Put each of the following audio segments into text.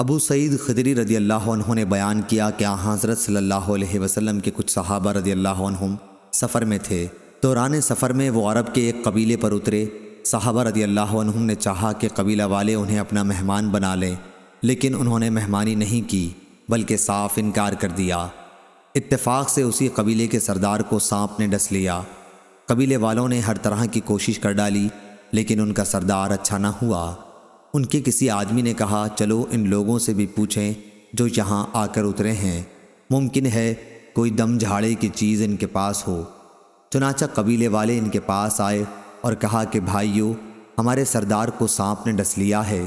ابو سعید خدری رضی اللہ عنہ نے بیان کیا آن حضرت صلی اللہ علیہ وسلم کے کچھ صحابہ رضی اللہ عنہ سفر میں تھے دوران سفر میں وہ عرب کے ایک قبیلے پر اترے صحابہ رضی اللہ عنہ نے چاہا کہ قبیلہ والے انہیں اپنا مہمان بنا لیں لیکن انہوں نے مہمانی نہیں کی بلکہ صاف انکار کر دیا اتفاق سے اسی قبیلے کے سردار کو سانپ نے ڈس لیا قبیلے والوں نے ہر طرح کی کوشش کر ڈالی لیکن ان کا سردار اچھا نہ ہوا ان کے کسی آدمی نے کہا چلو ان لوگوں سے بھی پوچھیں جو یہاں آ کر اترے ہیں ممکن ہے کوئی دم جھاڑے کی چیز ان کے پاس ہو چنانچہ قبیلے والے ان کے پاس آئے اور کہا کہ بھائیو ہمارے سردار کو سانپ نے ڈس لیا ہے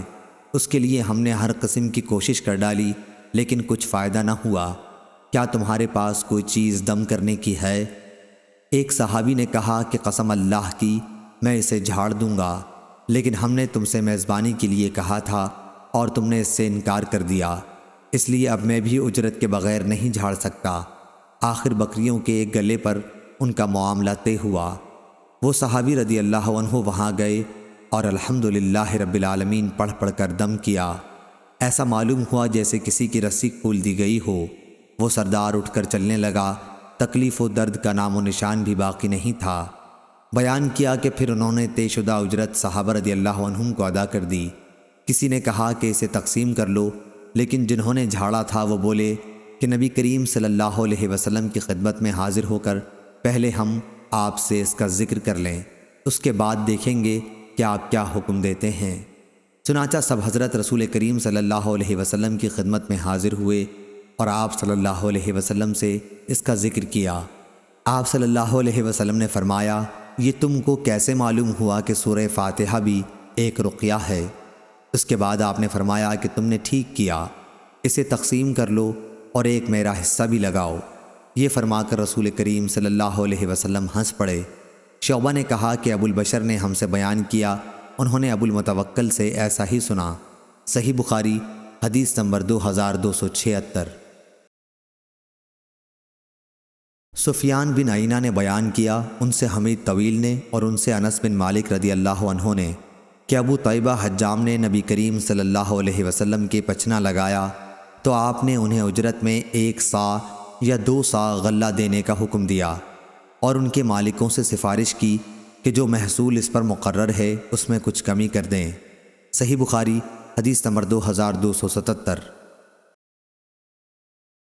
اس کے لیے ہم نے ہر قسم کی کوشش کر ڈالی لیکن کچھ فائدہ نہ ہوا کیا تمہارے پاس کوئی چیز دم کرنے کی ہے ایک صحابی نے کہا کہ قسم اللہ کی میں اسے جھاڑ دوں گا لیکن ہم نے تم سے میزبانی کے لیے کہا تھا اور تم نے اس سے انکار کر دیا اس لیے اب میں بھی اجرت کے بغیر نہیں جھاڑ سکتا آخر بکریوں کے ایک گلے پر ان کا معاملہ طے ہوا وہ صحابی رضی اللہ عنہ وہاں گئے اور الحمد رب العالمین پڑھ پڑھ کر دم کیا ایسا معلوم ہوا جیسے کسی کی رسی کھول دی گئی ہو وہ سردار اٹھ کر چلنے لگا تکلیف و درد کا نام و نشان بھی باقی نہیں تھا بیان کیا کہ پھر انہوں نے طے شدہ اجرت رضی اللہ عنہم کو ادا کر دی کسی نے کہا کہ اسے تقسیم کر لو لیکن جنہوں نے جھاڑا تھا وہ بولے کہ نبی کریم صلی اللہ علیہ وسلم کی خدمت میں حاضر ہو کر پہلے ہم آپ سے اس کا ذکر کر لیں اس کے بعد دیکھیں گے کہ آپ کیا حکم دیتے ہیں چنانچہ سب حضرت رسول کریم صلی اللہ علیہ وسلم کی خدمت میں حاضر ہوئے اور آپ صلی اللہ علیہ وسلم سے اس کا ذکر کیا آپ صلی اللہ علیہ وسلم نے فرمایا یہ تم کو کیسے معلوم ہوا کہ سورہ فاتحہ بھی ایک رقیہ ہے اس کے بعد آپ نے فرمایا کہ تم نے ٹھیک کیا اسے تقسیم کر لو اور ایک میرا حصہ بھی لگاؤ یہ فرما کر رسول کریم صلی اللہ علیہ وسلم ہنس پڑے شعبہ نے کہا کہ ابو البشر نے ہم سے بیان کیا انہوں نے ابو المتوکل سے ایسا ہی سنا صحیح بخاری حدیث نمبر دو ہزار دو سو چھہتر سفیان بن عینہ نے بیان کیا ان سے حمید طویل نے اور ان سے انس بن مالک رضی اللہ عنہ نے کہ ابو طیبہ حجام نے نبی کریم صلی اللہ علیہ وسلم کے پچھنا لگایا تو آپ نے انہیں اجرت میں ایک سا یا دو سا غلہ دینے کا حکم دیا اور ان کے مالکوں سے سفارش کی کہ جو محصول اس پر مقرر ہے اس میں کچھ کمی کر دیں صحیح بخاری نمبر دو ہزار دو سو ستتر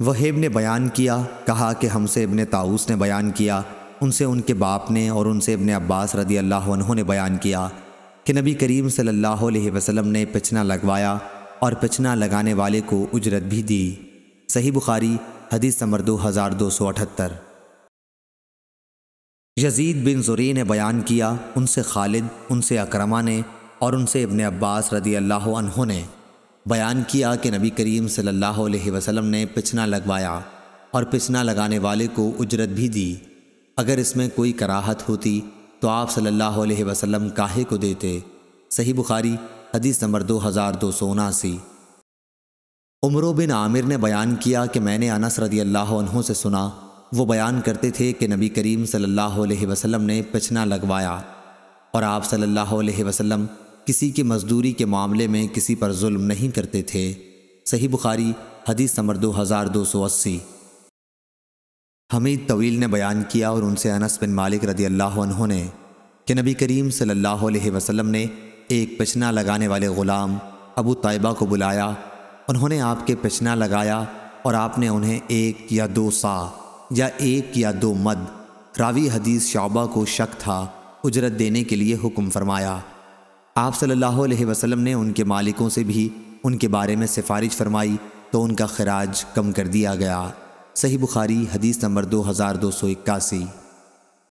وہیب نے بیان کیا کہا کہ ہم سے ابن تاؤس نے بیان کیا ان سے ان کے باپ نے اور ان سے ابن عباس رضی اللہ عنہ نے بیان کیا کہ نبی کریم صلی اللہ علیہ وسلم نے پچھنا لگوایا اور پچھنا لگانے والے کو اجرت بھی دی صحیح بخاری حدیث نمبر دو ہزار دو سو اٹھتر یزید بن زوری نے بیان کیا ان سے خالد ان سے اکرمہ نے اور ان سے ابن عباس رضی اللہ عنہ نے بیان کیا کہ نبی کریم صلی اللہ علیہ وسلم نے پچھنا لگوایا اور پچھنا لگانے والے کو اجرت بھی دی اگر اس میں کوئی کراہت ہوتی تو آپ صلی اللہ علیہ وسلم کاہے کو دیتے صحیح بخاری حدیث نمبر دو ہزار دو سو اناسی عمرو بن عامر نے بیان کیا کہ میں نے انس رضی اللہ عنہ سے سنا وہ بیان کرتے تھے کہ نبی کریم صلی اللہ علیہ وسلم نے پچھنا لگوایا اور آپ صلی اللہ علیہ وسلم کسی کے مزدوری کے معاملے میں کسی پر ظلم نہیں کرتے تھے صحیح بخاری حدیث نمبر دو ہزار دو سو اسی حمید طویل نے بیان کیا اور ان سے انس بن مالک رضی اللہ عنہ نے کہ نبی کریم صلی اللہ علیہ وسلم نے ایک پچنا لگانے والے غلام ابو طیبہ کو بلایا انہوں نے آپ کے پچنا لگایا اور آپ نے انہیں ایک یا دو سا یا ایک یا دو مد راوی حدیث شعبہ کو شک تھا اجرت دینے کے لیے حکم فرمایا آپ صلی اللہ علیہ وسلم نے ان کے مالکوں سے بھی ان کے بارے میں سفارش فرمائی تو ان کا خراج کم کر دیا گیا صحیح بخاری حدیث نمبر دو ہزار دو سو اکاسی